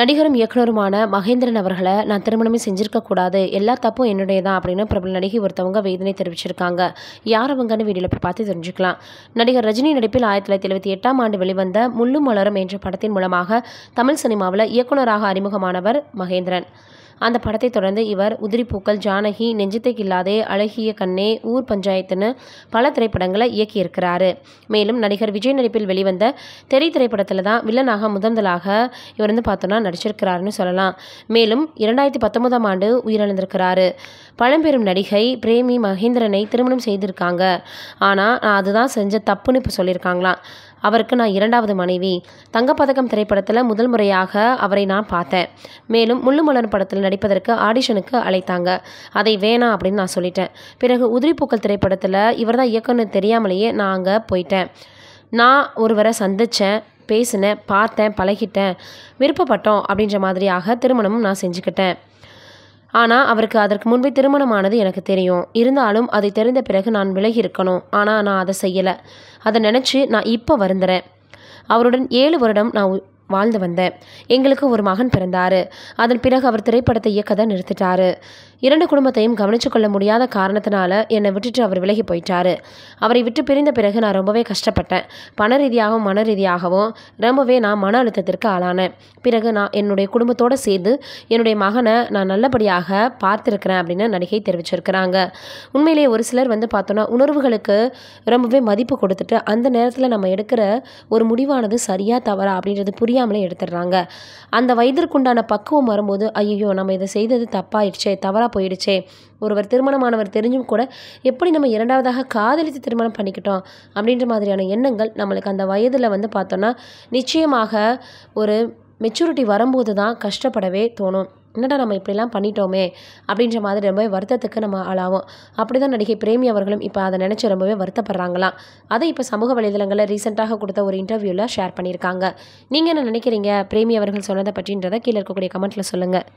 நடிகரும் இயக்குனருமான மகேந்திரன் அவர்களை நான் திருமணமே செஞ்சிருக்க கூடாது எல்லா தப்பும் என்னுடைய தான் அப்படின்னு பிரபல நடிகை ஒருத்தவங்க வேதனை தெரிவிச்சிருக்காங்க யார் அவங்கன்னு வீடியோவில் போய் பார்த்து தெரிஞ்சுக்கலாம் நடிகர் ரஜினி நடிப்பில் ஆயிரத்தி தொள்ளாயிரத்தி எழுபத்தி எட்டாம் ஆண்டு வெளிவந்த முள்ளும் மலரும் என்ற படத்தின் மூலமாக தமிழ் சினிமாவில் இயக்குனராக அறிமுகமானவர் மகேந்திரன் அந்த படத்தை தொடர்ந்து இவர் உதிரிப்பூக்கள் ஜானகி இல்லாதே அழகிய கண்ணே ஊர் பஞ்சாயத்துன்னு பல திரைப்படங்களை இயக்கியிருக்கிறாரு மேலும் நடிகர் விஜய் நடிப்பில் வெளிவந்த தெரி திரைப்படத்தில் தான் வில்லனாக முதந்தலாக இவர் வந்து பார்த்தோன்னா நடிச்சிருக்கிறாருன்னு சொல்லலாம் மேலும் இரண்டாயிரத்தி பத்தொன்பதாம் ஆண்டு உயிரிழந்திருக்கிறாரு பழம்பெரும் நடிகை பிரேமி மகேந்திரனை திருமணம் செய்திருக்காங்க ஆனால் அதுதான் செஞ்ச தப்புன்னு இப்போ சொல்லியிருக்காங்களாம் அவருக்கு நான் இரண்டாவது மனைவி தங்கப்பதக்கம் திரைப்படத்தில் முதல் முறையாக அவரை நான் பார்த்தேன் மேலும் முள்ளுமலர் படத்தில் நடிப்பதற்கு ஆடிஷனுக்கு அழைத்தாங்க அதை வேணாம் அப்படின்னு நான் சொல்லிட்டேன் பிறகு உதிரிப்பூக்கள் திரைப்படத்தில் இவர் தான் இயக்கம்னு தெரியாமலேயே நான் அங்கே போயிட்டேன் நான் ஒருவரை சந்தித்தேன் பேசினேன் பார்த்தேன் பழகிட்டேன் விருப்பப்பட்டோம் அப்படின்ற மாதிரியாக திருமணமும் நான் செஞ்சுக்கிட்டேன் ஆனால் அவருக்கு அதற்கு முன்பே திருமணமானது எனக்கு தெரியும் இருந்தாலும் அதை தெரிந்த பிறகு நான் விலகி இருக்கணும் ஆனால் நான் அதை செய்யலை அதை நினச்சி நான் இப்போ வருந்துறேன் அவருடன் ஏழு வருடம் நான் வாழ்ந்து வந்தேன் எங்களுக்கு ஒரு மகன் பிறந்தார் அதன் பிறகு அவர் திரைப்படத்தை இயக்க நிறுத்திட்டாரு இரண்டு குடும்பத்தையும் கவனிச்சுக்கொள்ள முடியாத காரணத்தினால என்னை விட்டுட்டு அவர் விலகி போயிட்டாரு அவரை விட்டு பிரிந்த பிறகு நான் ரொம்பவே கஷ்டப்பட்டேன் பண ரீதியாகவும் மன ரீதியாகவும் ரொம்பவே நான் மன அழுத்தத்திற்கு ஆளானேன் பிறகு நான் என்னுடைய குடும்பத்தோடு சேர்ந்து என்னுடைய மகனை நான் நல்லபடியாக பார்த்துருக்கிறேன் அப்படின்னு நடிகை தெரிவிச்சிருக்கிறாங்க உண்மையிலேயே ஒரு சிலர் வந்து பார்த்தோன்னா உணர்வுகளுக்கு ரொம்பவே மதிப்பு கொடுத்துட்டு அந்த நேரத்தில் நம்ம எடுக்கிற ஒரு முடிவானது சரியாக தவறா அப்படின்றது புரியாமலே எடுத்துடுறாங்க அந்த வயதிற்குண்டான பக்குவம் வரும்போது ஐயோ நம்ம இதை செய்தது தப்பாயிடுச்சே தவறாக போயிடுச்சே ஒருவர் திருமணமானவர் தெரிஞ்சும் கூட எப்படி நம்ம இரண்டாவதாக காதலித்து திருமணம் பண்ணிக்கிட்டோம் அப்படின்ற மாதிரியான எண்ணங்கள் நம்மளுக்கு அந்த வயதில் வந்து பார்த்தோன்னா நிச்சயமாக ஒரு மெச்சூரிட்டி வரும்போது தான் கஷ்டப்படவே தோணும் என்னடா நம்ம இப்படிலாம் பண்ணிட்டோமே அப்படின்ற மாதிரி ரொம்பவே வருத்தத்துக்கு நம்ம ஆளாகும் அப்படி தான் நடிகை பிரேமி அவர்களும் இப்போ அதை நினச்சி ரொம்பவே வருத்தப்படுறாங்களாம் அதை இப்போ சமூக வலைதளங்களில் ரீசெண்டாக கொடுத்த ஒரு இன்டர்வியூவில் ஷேர் பண்ணியிருக்காங்க நீங்கள் என்ன நினைக்கிறீங்க பிரேமி அவர்கள் சொன்னதை பற்றின்றதை கீழே இருக்கக்கூடிய கமெண்ட்டில் சொல்லுங்கள்